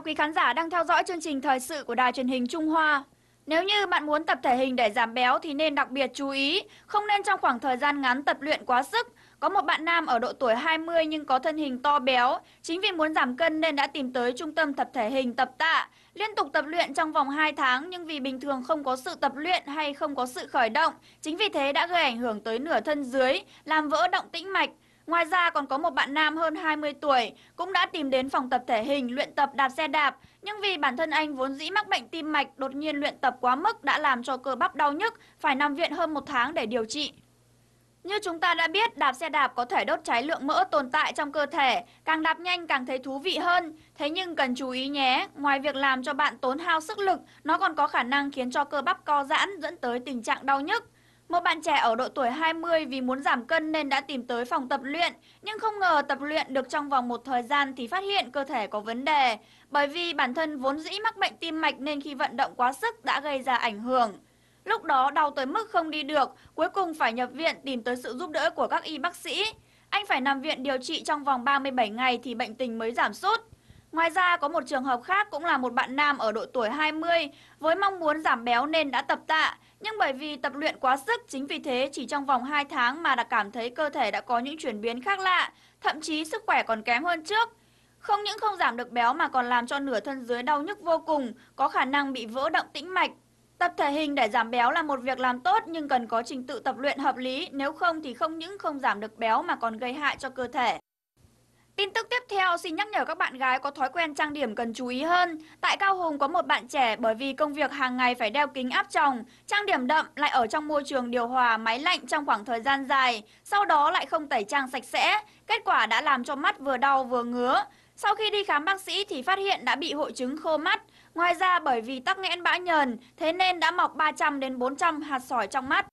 chào quý khán giả đang theo dõi chương trình thời sự của Đài truyền hình Trung Hoa. Nếu như bạn muốn tập thể hình để giảm béo thì nên đặc biệt chú ý, không nên trong khoảng thời gian ngắn tập luyện quá sức. Có một bạn nam ở độ tuổi 20 nhưng có thân hình to béo, chính vì muốn giảm cân nên đã tìm tới trung tâm tập thể hình tập tạ, liên tục tập luyện trong vòng 2 tháng nhưng vì bình thường không có sự tập luyện hay không có sự khởi động, chính vì thế đã gây ảnh hưởng tới nửa thân dưới, làm vỡ động tĩnh mạch. Ngoài ra còn có một bạn nam hơn 20 tuổi cũng đã tìm đến phòng tập thể hình luyện tập đạp xe đạp, nhưng vì bản thân anh vốn dĩ mắc bệnh tim mạch đột nhiên luyện tập quá mức đã làm cho cơ bắp đau nhức, phải nằm viện hơn một tháng để điều trị. Như chúng ta đã biết, đạp xe đạp có thể đốt cháy lượng mỡ tồn tại trong cơ thể, càng đạp nhanh càng thấy thú vị hơn. Thế nhưng cần chú ý nhé, ngoài việc làm cho bạn tốn hao sức lực, nó còn có khả năng khiến cho cơ bắp co giãn dẫn tới tình trạng đau nhức. Một bạn trẻ ở độ tuổi 20 vì muốn giảm cân nên đã tìm tới phòng tập luyện, nhưng không ngờ tập luyện được trong vòng một thời gian thì phát hiện cơ thể có vấn đề, bởi vì bản thân vốn dĩ mắc bệnh tim mạch nên khi vận động quá sức đã gây ra ảnh hưởng. Lúc đó đau tới mức không đi được, cuối cùng phải nhập viện tìm tới sự giúp đỡ của các y bác sĩ. Anh phải nằm viện điều trị trong vòng 37 ngày thì bệnh tình mới giảm sút. Ngoài ra, có một trường hợp khác cũng là một bạn nam ở độ tuổi 20 với mong muốn giảm béo nên đã tập tạ. Nhưng bởi vì tập luyện quá sức, chính vì thế chỉ trong vòng 2 tháng mà đã cảm thấy cơ thể đã có những chuyển biến khác lạ, thậm chí sức khỏe còn kém hơn trước. Không những không giảm được béo mà còn làm cho nửa thân dưới đau nhức vô cùng, có khả năng bị vỡ động tĩnh mạch. Tập thể hình để giảm béo là một việc làm tốt nhưng cần có trình tự tập luyện hợp lý, nếu không thì không những không giảm được béo mà còn gây hại cho cơ thể. Tin tức tiếp theo xin nhắc nhở các bạn gái có thói quen trang điểm cần chú ý hơn. Tại Cao Hùng có một bạn trẻ bởi vì công việc hàng ngày phải đeo kính áp tròng, trang điểm đậm lại ở trong môi trường điều hòa máy lạnh trong khoảng thời gian dài, sau đó lại không tẩy trang sạch sẽ, kết quả đã làm cho mắt vừa đau vừa ngứa. Sau khi đi khám bác sĩ thì phát hiện đã bị hội chứng khô mắt. Ngoài ra bởi vì tắc nghẽn bã nhờn, thế nên đã mọc 300 đến 400 hạt sỏi trong mắt.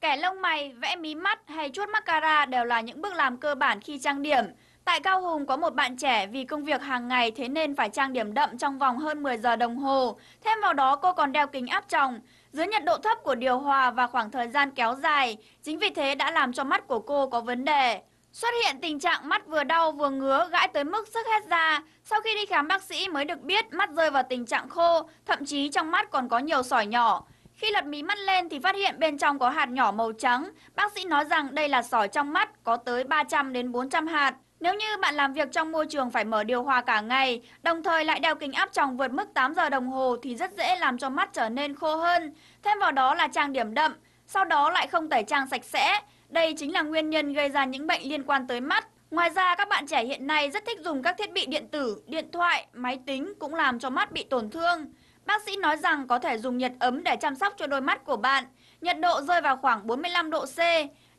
Kẻ lông mày, vẽ mí mắt hay chuốt mascara đều là những bước làm cơ bản khi trang điểm. Tại Cao Hùng có một bạn trẻ vì công việc hàng ngày thế nên phải trang điểm đậm trong vòng hơn 10 giờ đồng hồ. Thêm vào đó cô còn đeo kính áp tròng. Dưới nhiệt độ thấp của điều hòa và khoảng thời gian kéo dài, chính vì thế đã làm cho mắt của cô có vấn đề. Xuất hiện tình trạng mắt vừa đau vừa ngứa gãi tới mức sức hết ra. Sau khi đi khám bác sĩ mới được biết mắt rơi vào tình trạng khô, thậm chí trong mắt còn có nhiều sỏi nhỏ. Khi lật mí mắt lên thì phát hiện bên trong có hạt nhỏ màu trắng. Bác sĩ nói rằng đây là sỏi trong mắt, có tới 300 đến 400 hạt. Nếu như bạn làm việc trong môi trường phải mở điều hòa cả ngày, đồng thời lại đeo kính áp tròng vượt mức 8 giờ đồng hồ thì rất dễ làm cho mắt trở nên khô hơn. Thêm vào đó là trang điểm đậm, sau đó lại không tẩy trang sạch sẽ. Đây chính là nguyên nhân gây ra những bệnh liên quan tới mắt. Ngoài ra, các bạn trẻ hiện nay rất thích dùng các thiết bị điện tử, điện thoại, máy tính cũng làm cho mắt bị tổn thương. Bác sĩ nói rằng có thể dùng nhiệt ấm để chăm sóc cho đôi mắt của bạn. Nhiệt độ rơi vào khoảng 45 độ C.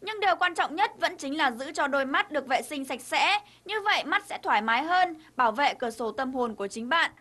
Nhưng điều quan trọng nhất vẫn chính là giữ cho đôi mắt được vệ sinh sạch sẽ. Như vậy mắt sẽ thoải mái hơn, bảo vệ cửa sổ tâm hồn của chính bạn.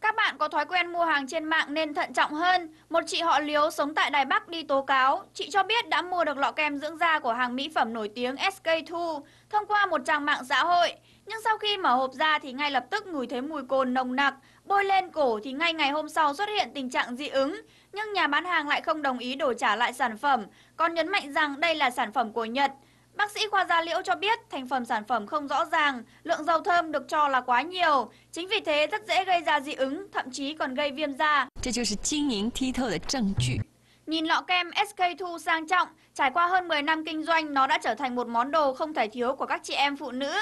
Các bạn có thói quen mua hàng trên mạng nên thận trọng hơn. Một chị họ Liếu sống tại Đài Bắc đi tố cáo. Chị cho biết đã mua được lọ kem dưỡng da của hàng mỹ phẩm nổi tiếng SK2 thông qua một trang mạng xã hội. Nhưng sau khi mở hộp ra thì ngay lập tức ngửi thấy mùi cồn nồng nặc, bôi lên cổ thì ngay ngày hôm sau xuất hiện tình trạng dị ứng. Nhưng nhà bán hàng lại không đồng ý đổi trả lại sản phẩm, còn nhấn mạnh rằng đây là sản phẩm của Nhật. Bác sĩ khoa da liễu cho biết thành phần sản phẩm không rõ ràng, lượng dầu thơm được cho là quá nhiều. Chính vì thế rất dễ gây ra dị ứng, thậm chí còn gây viêm da. Nhìn lọ kem SK2 sang trọng, trải qua hơn 10 năm kinh doanh, nó đã trở thành một món đồ không thể thiếu của các chị em phụ nữ.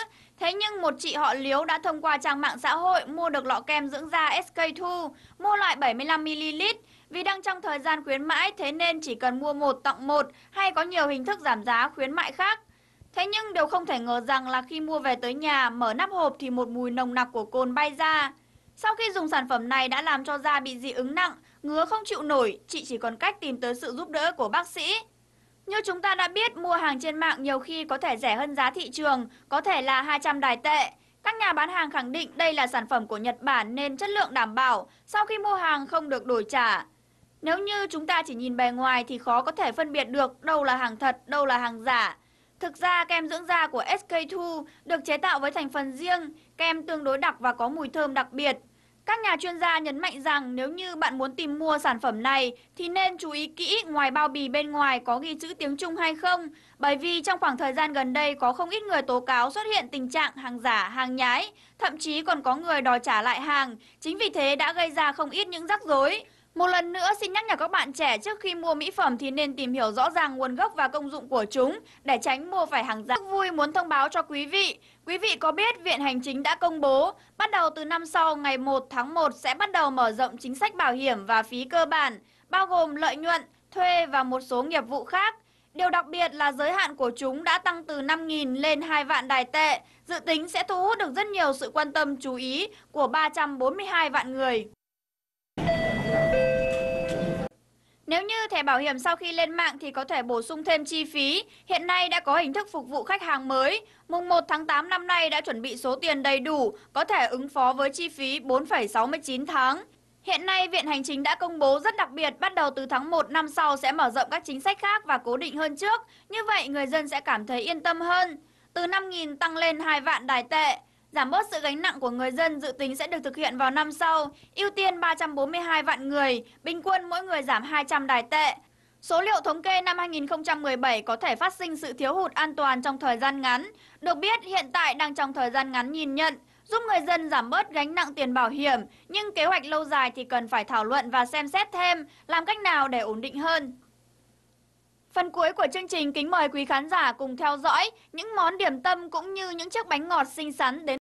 Thế nhưng một chị họ Liếu đã thông qua trang mạng xã hội mua được lọ kem dưỡng da SK2, mua loại 75ml. Vì đang trong thời gian khuyến mãi thế nên chỉ cần mua một tặng một hay có nhiều hình thức giảm giá khuyến mại khác. Thế nhưng đều không thể ngờ rằng là khi mua về tới nhà, mở nắp hộp thì một mùi nồng nặc của cồn bay ra. Sau khi dùng sản phẩm này đã làm cho da bị dị ứng nặng, ngứa không chịu nổi, chị chỉ còn cách tìm tới sự giúp đỡ của bác sĩ. Như chúng ta đã biết, mua hàng trên mạng nhiều khi có thể rẻ hơn giá thị trường, có thể là 200 đài tệ. Các nhà bán hàng khẳng định đây là sản phẩm của Nhật Bản nên chất lượng đảm bảo, sau khi mua hàng không được đổi trả. Nếu như chúng ta chỉ nhìn bề ngoài thì khó có thể phân biệt được đâu là hàng thật, đâu là hàng giả. Thực ra kem dưỡng da của SK2 được chế tạo với thành phần riêng, kem tương đối đặc và có mùi thơm đặc biệt. Các nhà chuyên gia nhấn mạnh rằng nếu như bạn muốn tìm mua sản phẩm này thì nên chú ý kỹ ngoài bao bì bên ngoài có ghi chữ tiếng Trung hay không, bởi vì trong khoảng thời gian gần đây có không ít người tố cáo xuất hiện tình trạng hàng giả, hàng nhái, thậm chí còn có người đòi trả lại hàng, chính vì thế đã gây ra không ít những rắc rối. Một lần nữa xin nhắc nhở các bạn trẻ trước khi mua mỹ phẩm thì nên tìm hiểu rõ ràng nguồn gốc và công dụng của chúng để tránh mua phải hàng giả. vui muốn thông báo cho quý vị, quý vị có biết Viện Hành Chính đã công bố bắt đầu từ năm sau ngày 1 tháng 1 sẽ bắt đầu mở rộng chính sách bảo hiểm và phí cơ bản, bao gồm lợi nhuận, thuê và một số nghiệp vụ khác. Điều đặc biệt là giới hạn của chúng đã tăng từ 5.000 lên 2 vạn đài tệ, dự tính sẽ thu hút được rất nhiều sự quan tâm chú ý của 342 vạn người. Nếu như thẻ bảo hiểm sau khi lên mạng thì có thể bổ sung thêm chi phí, hiện nay đã có hình thức phục vụ khách hàng mới. Mùng 1 tháng 8 năm nay đã chuẩn bị số tiền đầy đủ, có thể ứng phó với chi phí 4,69 tháng. Hiện nay, Viện Hành Chính đã công bố rất đặc biệt bắt đầu từ tháng 1 năm sau sẽ mở rộng các chính sách khác và cố định hơn trước. Như vậy, người dân sẽ cảm thấy yên tâm hơn. Từ 5.000 tăng lên 2 vạn đài tệ giảm bớt sự gánh nặng của người dân dự tính sẽ được thực hiện vào năm sau, ưu tiên 342 vạn người, bình quân mỗi người giảm 200 đài tệ. Số liệu thống kê năm 2017 có thể phát sinh sự thiếu hụt an toàn trong thời gian ngắn. Được biết, hiện tại đang trong thời gian ngắn nhìn nhận, giúp người dân giảm bớt gánh nặng tiền bảo hiểm, nhưng kế hoạch lâu dài thì cần phải thảo luận và xem xét thêm, làm cách nào để ổn định hơn. Phần cuối của chương trình kính mời quý khán giả cùng theo dõi những món điểm tâm cũng như những chiếc bánh ngọt xinh xắn đến